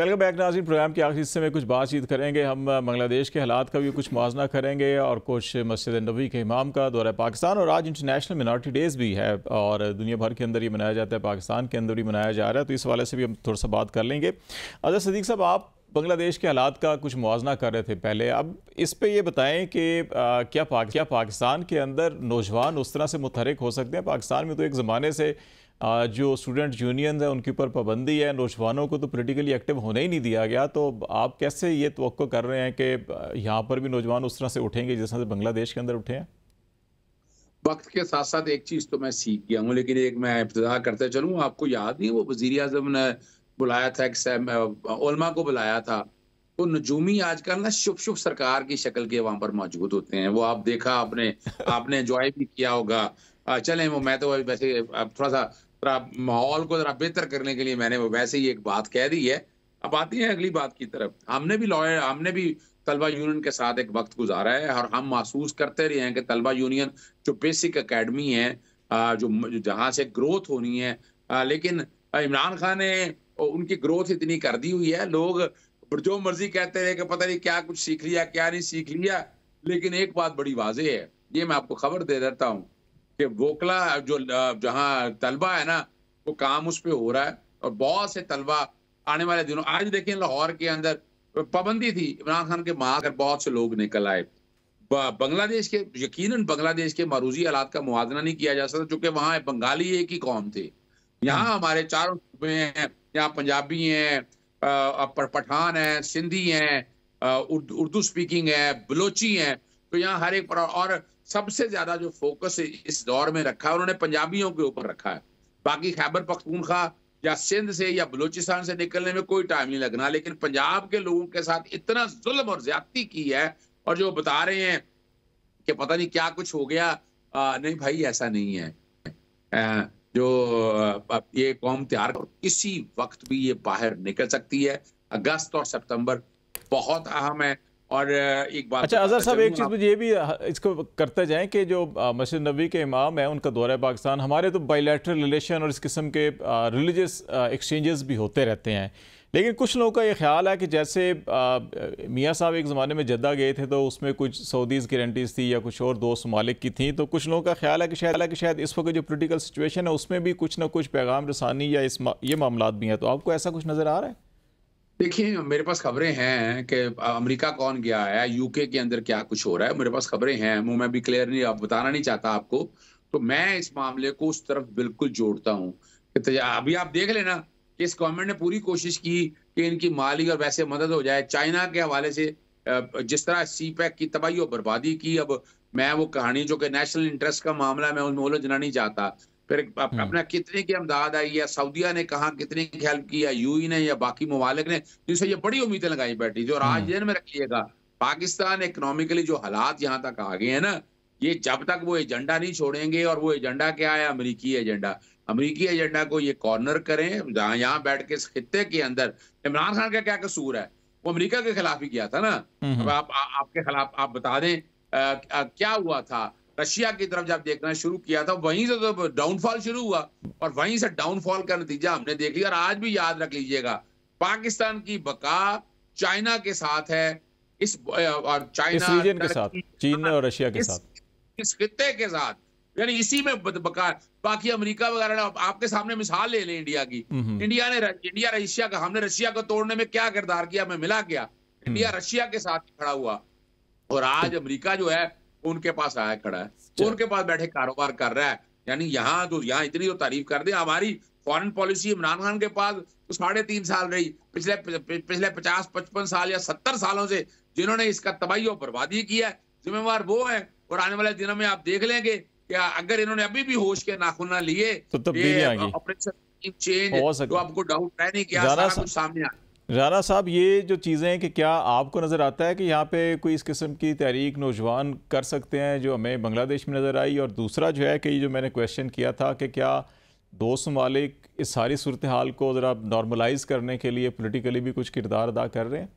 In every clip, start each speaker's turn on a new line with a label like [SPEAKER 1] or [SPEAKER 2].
[SPEAKER 1] Welcome back नाजीन programme के आखिरी हिस्से में कुछ बातचीत करेंगे हम बांग्लादेश के हालात का भी कुछ मुआजना करेंगे और कुछ मस्जिद नबी के इमाम का दौरा पाकिस्तान और आज इंटरनेशनल मिनार्टी डेज़ भी है और दुनिया भर के अंदर ये मनाया जाता है पाकिस्तान के अंदर भी मनाया जा रहा है तो इस हवाले से भी हम थोड़ा सा बात कर लेंगे अजहर अच्छा, सदीक साहब आप बांग्लादेश के हालात का कुछ मुआजना कर रहे थे पहले अब इस पर यह बताएं कि क्या क्या पाकिस्तान के अंदर नौजवान उस तरह से मुतहरक हो सकते हैं पाकिस्तान में तो एक ज़माने से जो स्टूडेंट यूनियन है उनके ऊपर पाबंदी है नौजवानों को तो पोलिटिकली एक्टिव होने ही नहीं दिया गया तो आप कैसे ये तो कर रहे हैं कि यहाँ पर भी नौजवान उस तरह से उठेंगे जिस तरह से बांग्लादेश के अंदर उठे हैं
[SPEAKER 2] वक्त के साथ साथ एक चीज़ तो मैं सीख गया हूँ लेकिन एक मैं इब्तः करते चलूँ आपको याद नहीं वो वजीर अजम ने बुलाया था एक ओलमा को बुलाया था तो नजूमी आजकल ना शुभ शुभ सरकार की शक्ल के वहां पर मौजूद होते हैं वो आप देखा आपने आपने एंजॉय भी किया होगा चले वो मैं तो वैसे थोड़ा सा माहौल को जरा बेहतर करने के लिए मैंने वो वैसे ही एक बात कह दी है अब आती है अगली बात की तरफ हमने भी लॉयर हमने भी तलबा यूनियन के साथ एक वक्त गुजारा है और हम महसूस करते रहे हैं कि तलबा यूनियन जो बेसिक अकेडमी है जो जहाँ से ग्रोथ होनी है लेकिन इमरान खान ने उनकी ग्रोथ इतनी कर दी हुई है लोग जो मर्जी कहते रहे कि पता नहीं क्या कुछ सीख लिया क्या नहीं सीख लिया लेकिन एक बात बड़ी वाजे है ये मैं आपको खबर दे देता हूँ कि वोकला जो जहाँ तलबा है ना वो काम उस पर हो रहा है और बहुत से तलबा आने वाले दिनों आज देखें लाहौर के अंदर पाबंदी थी इमरान खान के मार कर बहुत से लोग निकल आए बांग्लादेश के यकीनन बांग्लादेश के मारूजी हालात का मुआजना नहीं किया जा सकता चूंकि वहाँ बंगाली एक ही कौम थे यहाँ हम्म। हमारे चारों सूबे हैं यहाँ पंजाबी हैं पठान हैं सिंधी हैं उर्दू स्पीकिंग है बलोची हैं तो यहाँ हर एक और सबसे ज्यादा जो फोकस इस दौर में रखा है उन्होंने पंजाबियों के ऊपर रखा है बाकी खैबर पख्तूनखा या सिंध से या बलूचिस्तान से निकलने में कोई टाइम नहीं लगना लेकिन पंजाब के लोगों के साथ इतना जुल्म और ज्यादती की है और जो बता रहे हैं कि पता नहीं क्या कुछ हो गया आ, नहीं भाई ऐसा नहीं है आ, जो आ, ये कौम तैयार किसी वक्त भी ये बाहर निकल सकती है अगस्त और सितंबर बहुत अहम है और एक बात अच्छा अजहर साहब एक चीज़
[SPEAKER 1] मुझे ये भी इसको करते जाएं कि जो मस्जिद नबी के इमाम हैं उनका दौरा पाकिस्तान हमारे तो बाइलेटरल रिलेशन और इस किस्म के रिलीजियस एक्सचेंजेस भी होते रहते हैं लेकिन कुछ लोगों का ये ख्याल है कि जैसे मियाँ साहब एक ज़माने में जद्दा गए थे तो उसमें कुछ सऊदीज़ गारंटीज़ थी या कुछ और दोस्त मालिक की थी तो कुछ लोगों का ख्याल है कि शायद कि शायद इस वक्त जो पोलिटिकल सिचुएशन है उसमें भी कुछ ना कुछ पैगाम रसानी या इस ये मामला भी हैं तो आपको ऐसा कुछ नज़र आ रहा है देखिए मेरे पास खबरें हैं कि अमेरिका कौन गया है यूके के अंदर क्या कुछ हो रहा है मेरे पास खबरें
[SPEAKER 2] हैं वो मैं भी क्लियर नहीं आप बताना नहीं चाहता आपको तो मैं इस मामले को उस तरफ बिल्कुल जोड़ता हूँ अभी आप देख लेना कि इस गवर्नमेंट ने पूरी कोशिश की कि इनकी माली और वैसे मदद हो जाए चाइना के हवाले से जिस तरह सी पैक e की तबाही और बर्बादी की अब मैं वो कहानी जो कि नेशनल इंटरेस्ट का मामला है मैं उसमें उलझना नहीं चाहता फिर हम्म। अपना कितने की अमदाद आई है सऊदिया ने कहा कितने की हेल्प की यू यूई ने या बाकी ममालिक ने जिनसे ये बड़ी उम्मीदें लगाई बैठी जो राज हम्म। में रखिएगा पाकिस्तान इकोनॉमिकली जो हालात यहाँ तक आ गए हैं ना ये जब तक वो एजेंडा नहीं छोड़ेंगे और वो एजेंडा क्या है अमरीकी एजेंडा अमरीकी एजेंडा को ये कॉर्नर करें यहाँ बैठ के इस खत्ते के अंदर इमरान खान का क्या कसूर है वो अमरीका के खिलाफ ही किया था ना हम्म। अब आप आपके खिलाफ आप बता दें आ, आ, क्या हुआ था रशिया की तरफ जब देखना शुरू किया था वहीं से तो डाउनफॉल शुरू हुआ और वहीं से डाउनफॉल का नतीजा हमने देख लिया और आज भी याद रख लीजिएगा पाकिस्तान की बका चाइना के साथ है इस और चाइना इस के साथ
[SPEAKER 1] चीन और रशिया के साथ
[SPEAKER 2] इस खत्ते के साथ यानी इसी में बकार बाकी अमेरिका वगैरह ने आपके सामने मिसाल ले लें इंडिया की हम्म, हम्म। इंडिया ने इंडिया रशिया का हमने रशिया को तोड़ने में क्या किरदार किया हमें मिला क्या हम्म। इंडिया रशिया के साथ खड़ा हुआ और आज तो अमेरिका जो है उनके पास आया खड़ा है उनके पास बैठे कारोबार कर रहा है यानी यहाँ जो तो यहाँ इतनी तो तारीफ कर दे हमारी फॉरेन पॉलिसी इमरान खान के पास तो साढ़े तीन साल रही पिछले पिछले पचास पचपन साल या सत्तर सालों से जिन्होंने इसका तबाही और बर्बादी किया है जिम्मेवार वो है और आने वाले दिनों में आप देख लेंगे क्या अगर इन्होंने अभी भी होश के नाखून ना लिए
[SPEAKER 1] तो ऑपरेशन
[SPEAKER 2] चेंज तो आपको डाउट है नहीं किया सामने आ
[SPEAKER 1] राना साहब ये जो चीज़ें हैं कि क्या आपको नज़र आता है कि यहाँ पे कोई इस किस्म की तहरीक नौजवान कर सकते हैं जो हमें बांग्लादेश में नज़र आई और दूसरा जो है कि जो मैंने क्वेश्चन किया था कि क्या दोस्त ममालिक इस सारी सूरत हाल को ज़रा नॉर्मलाइज करने के लिए पोलिटिकली भी कुछ किरदार अदा कर रहे हैं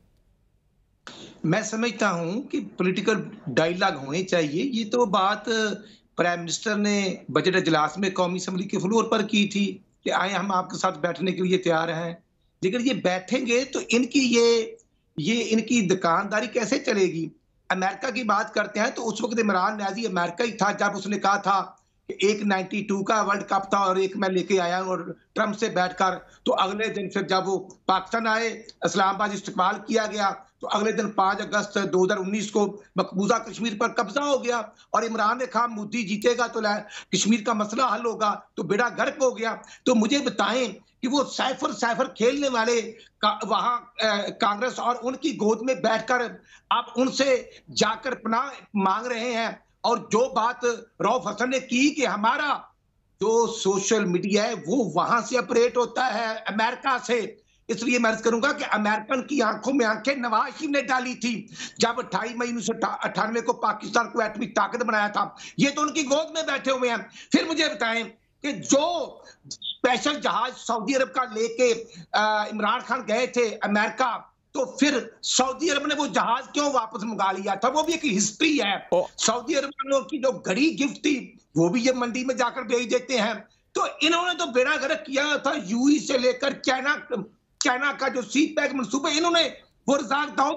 [SPEAKER 3] मैं समझता हूँ कि पोलिटिकल डायलाग होने चाहिए ये तो बात प्राइम मिनिस्टर ने बजट अजलास में कौमी असम्बली के फ्लोर पर की थी कि आए हम आपके साथ बैठने के लिए तैयार हैं लेकिन ये बैठेंगे तो इनकी ये ये इनकी दुकानदारी कैसे चलेगी अमेरिका की बात करते हैं तो उस वक्त इमरान न्याजी अमेरिका ही था जब उसने कहा था कि एक टू का वर्ल्ड कप था और एक मैं लेके आया और ट्रंप से बैठकर तो अगले दिन फिर जब वो पाकिस्तान आए इस्लामाबाद इस्तेमाल किया गया तो अगले दिन पांच अगस्त 2019 को मकबूजा कश्मीर पर कब्जा हो गया और इमरान खान मोदी जीतेगा तो कश्मीर का मसला हल होगा तो बेड़ा गर्क हो गया तो मुझे बताएं कि वो साइफर साइफर खेलने वाले का, वहां कांग्रेस और उनकी गोद में बैठकर आप उनसे जाकर पना मांग रहे हैं और जो बात रौफ हसन ने की कि हमारा जो सोशल मीडिया है वो वहां से ऑपरेट होता है अमेरिका से इसलिए मैं करूंगा कि अमेरिकन की आंखों में आंखें नवाज शरीफ ने डाली थी जब अट्ठाईस मई उन्नीस अठानवे को पाकिस्तान को एटमी ताकत बनाया था ये तो उनकी गोद में बैठे हुए हैं फिर मुझे बताएं कि जो स्पेशल जहाज सऊदी अरब का लेके इमरान खान गए थे अमेरिका तो फिर सऊदी अरब ने वो जहाज क्यों वापस मंगा लिया था वो भी एक हिस्ट्री है सऊदी अरब की जो घड़ी गिफ्ट थी वो भी ये मंडी में जाकर भेज देते हैं तो इन्होंने तो बेड़ा गर्क किया था यूई से लेकर चाइना चाइना का जो सी पैक मनसूबे इन्होंने वो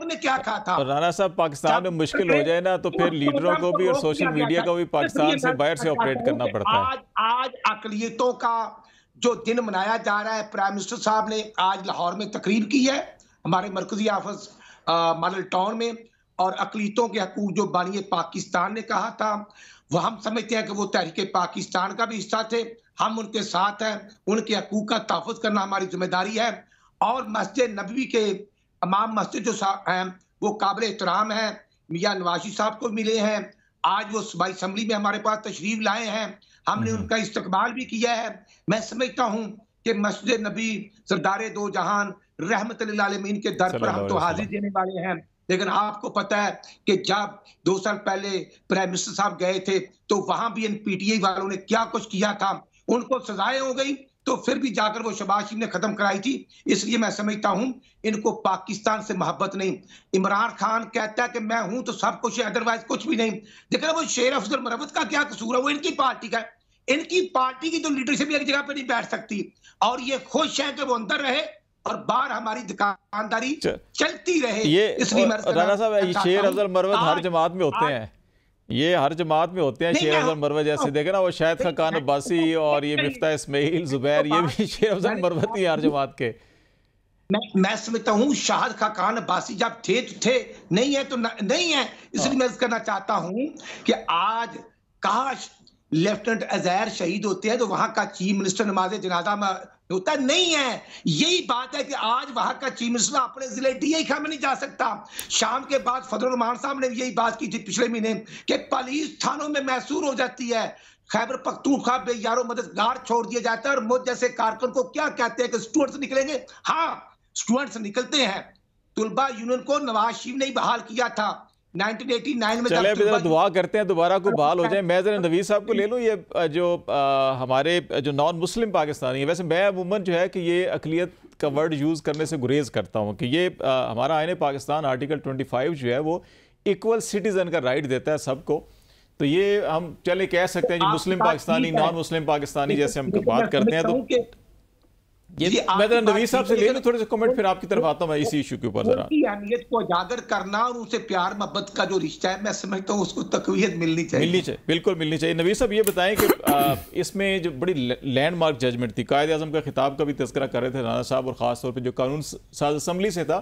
[SPEAKER 3] ने क्या कहा था तो राणा
[SPEAKER 1] साहब पाकिस्तान में मुश्किल हो जाए ना तो फिर लीडरों को भी और सोशल मीडिया को भी पाकिस्तान से बाहर से ऑपरेट करना पड़ता है आज
[SPEAKER 3] आज अकलियतों का जो दिन मनाया जा रहा है प्राइम मिनिस्टर साहब ने आज लाहौर में तकरीर की है हमारे मरकजी ऑफिस मॉडल टाउन में और अकलीतों के हकूक जो बानी पाकिस्तान ने कहा था वह हम समझते हैं कि वो तहरीक पाकिस्तान का भी हिस्सा थे हम उनके साथ हैं उनके हकूक का तहफ़ करना हमारी जिम्मेदारी है और मस्जिद नबी के तमाम मस्जिद जो हैं वो काबिल एहतराम हैं मियाँ नवाशी साहब को मिले हैं आज वो सुबह असम्बली में हमारे पास तशरीफ लाए हैं हमने हम्म। उनका इस्तकबाल भी किया है मैं समझता हूँ कि मस्जिद नबी सरदार दो जहान रहमत आलमीन के दर पर हम तो हाजिर देने वाले हैं लेकिन आपको पता है कि जब दो साल पहले प्राइम मिनिस्टर साहब गए थे तो वहां भी इन पीटीआई वालों ने क्या कुछ किया था उनको सजाएं हो गई तो फिर भी जाकर वो शबाज शरीफ ने खत्म कराई थी इसलिए मैं समझता हूं इनको पाकिस्तान से मोहब्बत नहीं इमरान खान कहता है कि मैं हूं तो सब कुछ है अदरवाइज कुछ भी नहीं देखना वो शेर अफजल मरवत का क्या कसूर है वो इनकी पार्टी का इनकी पार्टी की तो लीडरशिप एक जगह पर नहीं बैठ सकती और ये खुश है कि वो अंदर रहे और बार हमारी दुकानदारी अच्छा। चलती रहे ये इसलिए राणा साहब शेर अफजल मरवत हर जमात में होते हैं
[SPEAKER 1] ये हर जमात में होते हैं शेर अफजल मरवा जैसे देखे ना वो शायद खान अब्बासी और ये मिफ्ता इसमाइल जुबैर ये भी शेर अफजल मरवती हर जमात के
[SPEAKER 3] मैं मैं समझता हूँ शाहद खान अब्बासी जब थे तो थे नहीं है तो न, नहीं है इसलिए हाँ। मैं करना चाहता हूँ कि आज काश लेफ्टिनेंट अजहर शहीद होते हैं तो वहां का चीफ मिनिस्टर नमाज जनाजा में होता नहीं है यही बात है कि आज वहां का चीफ मिनिस्टर अपने जिले डीए खा में नहीं जा सकता शाम के बाद फजल रमान साहब ने यही बात की थी पिछले महीने कि पुलिस थानों में महसूर हो जाती है खैबर पख्तूनख्वा बे यारो मददगार छोड़ दिया जाता है और मुझ जैसे कारकुन को क्या कहते हैं कि स्टूडेंट्स निकलेंगे हाँ स्टूडेंट्स निकलते हैं तुलबा यूनियन को नवाज शरीफ ने बहाल किया था 1989 में चले अभी
[SPEAKER 1] दुआ करते हैं दोबारा को बहाल हो जाए मैं जरा नवीद साहब को ले लूँ ये जो आ, हमारे जो नॉन मुस्लिम पाकिस्तानी है वैसे मैं अमूमन जो है कि ये अकलीत का वर्ड यूज़ करने से गुरेज करता हूँ कि ये आ, हमारा आयन पाकिस्तान आर्टिकल 25 जो है वो इक्वल सिटीज़न का राइट देता है सबको तो ये हम चले कह सकते हैं जो मुस्लिम पाकिस्तानी नॉन मुस्लिम पाकिस्तानी जैसे हम बात करते हैं तो उजागर
[SPEAKER 3] करना और उनसे प्यार मोहब्बत का जो रिश्ता है मैं समझता हूँ उसको तकवीत
[SPEAKER 1] मिलनी चाहिए मिलनी चाहिए बिल्कुल मिलनी चाहिए साहब ये बताएं कि इसमें जो बड़ी लैंडमार्क जजमेंट थी कायद का खिताब का भी तस्करा कर रहे थे राना साहब और पर जो कानून साज असम्बली से था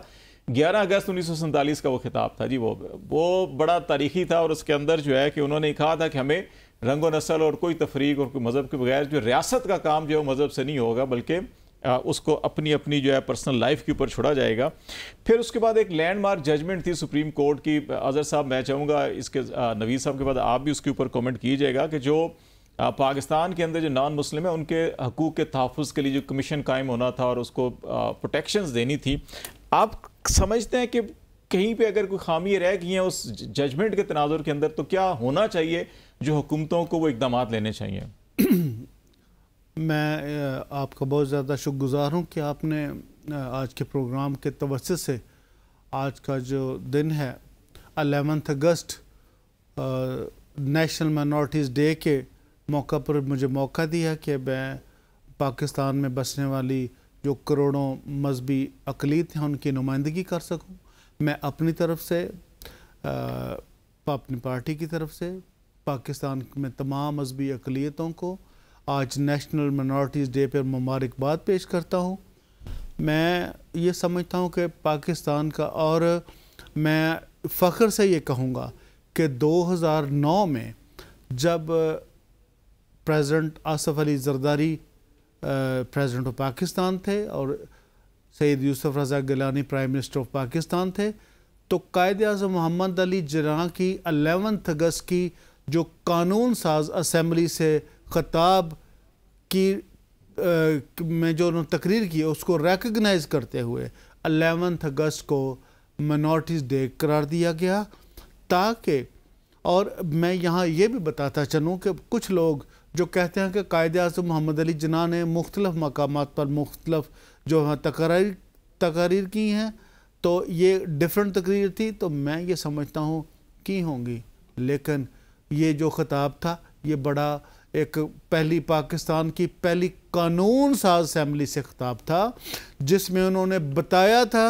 [SPEAKER 1] ग्यारह अगस्त उन्नीस का वो खिताब था जी वो वो बड़ा तारीखी था और उसके अंदर जो है कि उन्होंने कहा था कि हमें रंगो नस्ल और कोई तफरीक और कोई मज़हब के बगैर जो रियासत का काम जो है मज़हब से नहीं होगा बल्कि उसको अपनी अपनी जो है पर्सनल लाइफ के ऊपर छोड़ा जाएगा फिर उसके बाद एक लैंडमार्क जजमेंट थी सुप्रीम कोर्ट की अजहर साहब मैं चाहूँगा इसके नवीद साहब के बाद आप भी उसके ऊपर कमेंट कीजिएगा कि जो पाकिस्तान के अंदर जो नॉन मुस्लिम है उनके हकूक़ के तहफ़ के लिए जो कमीशन कायम होना था और उसको प्रोटेक्शन देनी थी आप समझते हैं कि कहीं पर अगर कोई खामी रह गई हैं उस जजमेंट के तनाजर के अंदर तो क्या होना चाहिए जो हुकूमतों को वो इकदाम लेने चाहिए
[SPEAKER 4] मैं आपका बहुत ज़्यादा शुक्रगुजार हूँ कि आपने आज के प्रोग्राम के तवसत से आज का जो दिन है eleventh August national minorities day के मौका पर मुझे मौका दिया कि मैं पाकिस्तान में बसने वाली जो करोड़ों मजहबी अकलीत हैं उनकी नुमाइंदगी कर सकूं मैं अपनी तरफ से अपनी पार्टी की तरफ से पाकिस्तान में तमाम मजहबी अकलीतों को आज नेशनल मिनॉरिटीज़ डे पर मुबारकबाद पेश करता हूँ मैं ये समझता हूँ कि पाकिस्तान का और मैं फ़ख्र से ये कहूँगा कि 2009 में जब president Asif Ali Zardari president of Pakistan थे और Syed Yousuf Raza Gilani prime minister of Pakistan थे तो कायद अजम मोहम्मद अली जना की अलेवंथ अगस्त की जो कानून साज असम्बली से खताब की में जो उन्होंने तकरीर की उसको रेकग्नाइज़ करते हुए अलेवंथ अगस्त को मनॉरिटीज़ डे करार दिया गया ताकि और मैं यहाँ ये भी बताता चलूँ कि कुछ लोग जो कहते हैं कि कायद अजम मोहम्मद अली जना ने मुख्तलफ़ मकाम पर मुख्तलफ जो तकरीर तकरीर की हैं तो ये डिफरेंट तकरीर थी तो मैं ये समझता हूँ की होंगी लेकिन ये जो ख़ताब था ये बड़ा एक पहली पाकिस्तान की पहली कानून साज असम्बली से खिताब था जिसमें उन्होंने बताया था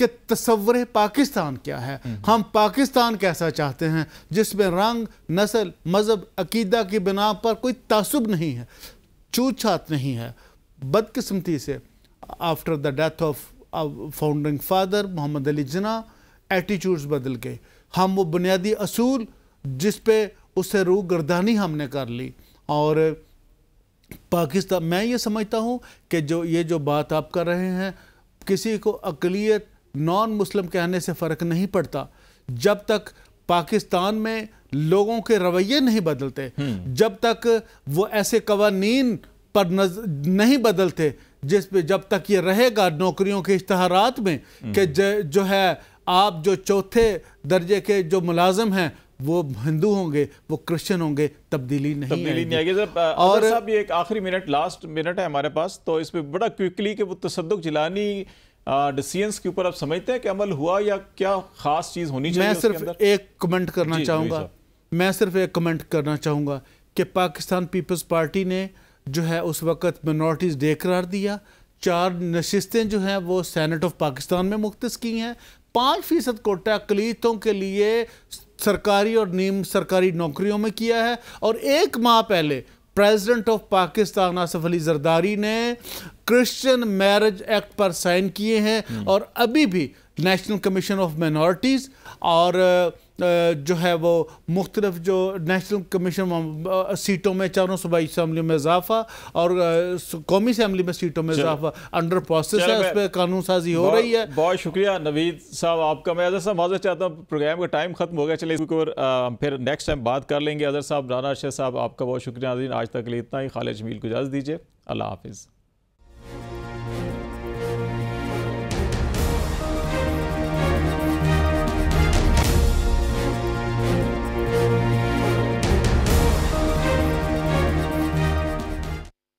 [SPEAKER 4] कि तस्वर पाकिस्तान क्या है हम्म। हम पाकिस्तान कैसा चाहते हैं जिसमें रंग नस्ल मज़हब अकीदा की बिना पर कोई तासुब नहीं है छात नहीं है बदकस्मती से after the death of founding father Mohammad Ali Jinnah attitudes बदल गए हम वो बुनियादी असूल जिस पे उसे रू गर्दानी हमने कर ली और पाकिस्तान मैं ये समझता हूँ कि जो ये जो बात आप कर रहे हैं किसी को अकलीत नॉन मुस्लिम कहने से फ़र्क नहीं पड़ता जब तक पाकिस्तान में लोगों के रवैये नहीं बदलते हम्म। जब तक वो ऐसे कवानीन पर नज, नहीं बदलते जिस पे जब तक ये रहेगा नौकरियों के इश्तहारात में हम्म। कि जो है आप जो चौथे दर्जे के जो मुलाजम हैं वो हिंदू होंगे वो क्रिश्चियन होंगे तब्दीली नहीं तब्दीली नहीं आएगी
[SPEAKER 1] सर और साहब ये एक आखिरी मिनट लास्ट मिनट है हमारे पास तो इस पर बड़ा क्विकली कि वो तसदुक जिलानी डिसीजंस के ऊपर आप समझते हैं कि अमल हुआ या क्या खास चीज़ होनी चाहिए मैं सिर्फ
[SPEAKER 4] एक कमेंट करना चाहूँगा मैं सिर्फ एक कमेंट करना चाहूँगा कि पाकिस्तान पीपल्स पार्टी ने जो है उस वक़्त मिनोरिटीज़ डे करार दिया चार नशस्तें जो हैं वो सैनट ऑफ पाकिस्तान में मुख्त की हैं पाँच फ़ीसद कोटा अकलीतों के लिए सरकारी और नीम सरकारी नौकरियों में किया है और एक माह पहले प्रेसिडेंट ऑफ पाकिस्तान आसफ अली जरदारी ने क्रिश्चियन मैरिज एक्ट पर साइन किए हैं और अभी भी नेशनल कमीशन ऑफ माइनॉरिटीज़ और जो है वो मुख्तलफ जो नेशनल कमीशन सीटों में चारों सूबाई असम्बली में इजाफा और कौमी असम्बली में सीटों में इजाफा अंडर प्रोसेस है उस पर कानून साजी हो रही है बहुत शुक्रिया
[SPEAKER 1] नवीद साहब आपका मैं अजहर साहब माजर चाहता हूँ प्रोग्राम का टाइम खत्म हो गया चले इसको फिर नेक्स्ट टाइम बात कर लेंगे अजहर साहब राना शाह साहब आपका बहुत शुक्रिया आज तक लिए इतना ही खालिद जमील को इजाज़ दीजिए अल्लाह हाफिज़